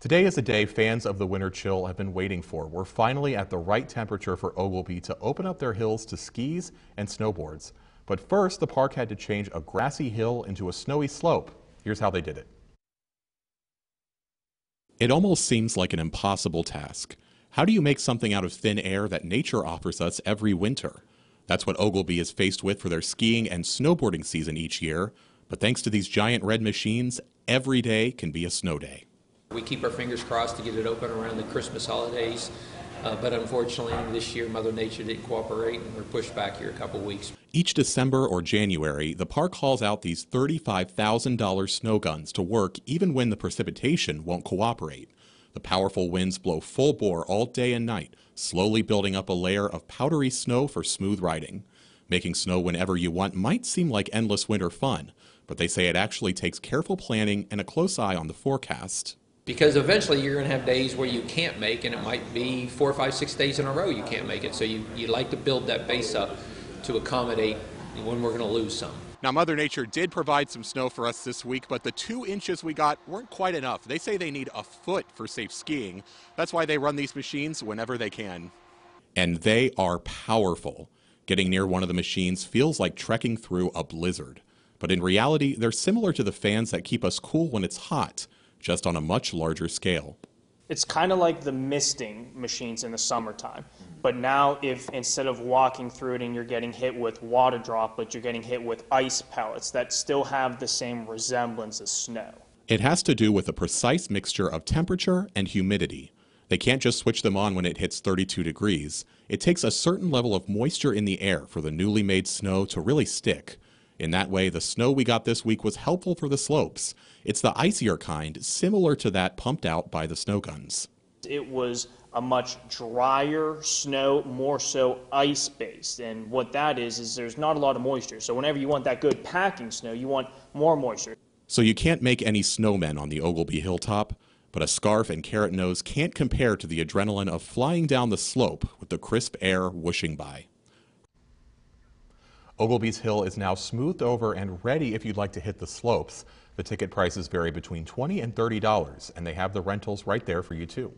Today is a day fans of the winter chill have been waiting for. We're finally at the right temperature for Ogilby to open up their hills to skis and snowboards. But first, the park had to change a grassy hill into a snowy slope. Here's how they did it. It almost seems like an impossible task. How do you make something out of thin air that nature offers us every winter? That's what Ogilby is faced with for their skiing and snowboarding season each year. But thanks to these giant red machines, every day can be a snow day we keep our fingers crossed to get it open around the Christmas holidays. Uh, but unfortunately, this year Mother Nature didn't cooperate and we're pushed back here a couple weeks. Each December or January, the park hauls out these $35,000 snow guns to work even when the precipitation won't cooperate. The powerful winds blow full bore all day and night, slowly building up a layer of powdery snow for smooth riding. Making snow whenever you want might seem like endless winter fun, but they say it actually takes careful planning and a close eye on the forecast because eventually you're going to have days where you can't make and it might be four five six days in a row you can't make it so you, you like to build that base up to accommodate when we're going to lose some now, Mother Nature did provide some snow for us this week, but the two inches we got weren't quite enough. They say they need a foot for safe skiing. That's why they run these machines whenever they can. And they are powerful. Getting near one of the machines feels like trekking through a blizzard. But in reality, they're similar to the fans that keep us cool when it's hot just on a much larger scale. It's kind of like the misting machines in the summertime. But now, if instead of walking through it and you're getting hit with water droplets, you're getting hit with ice pellets that still have the same resemblance as snow. It has to do with a precise mixture of temperature and humidity. They can't just switch them on when it hits 32 degrees. It takes a certain level of moisture in the air for the newly made snow to really stick. In that way, the snow we got this week was helpful for the slopes. It's the icier kind, similar to that pumped out by the snow guns. It was a much drier snow, more so ice based. And what that is, is there's not a lot of moisture. So whenever you want that good packing snow, you want more moisture. So you can't make any snowmen on the Ogilby Hilltop, but a scarf and carrot nose can't compare to the adrenaline of flying down the slope with the crisp air whooshing by. Ogilvy's Hill is now smoothed over and ready if you'd like to hit the slopes. The ticket prices vary between $20 and $30, and they have the rentals right there for you too.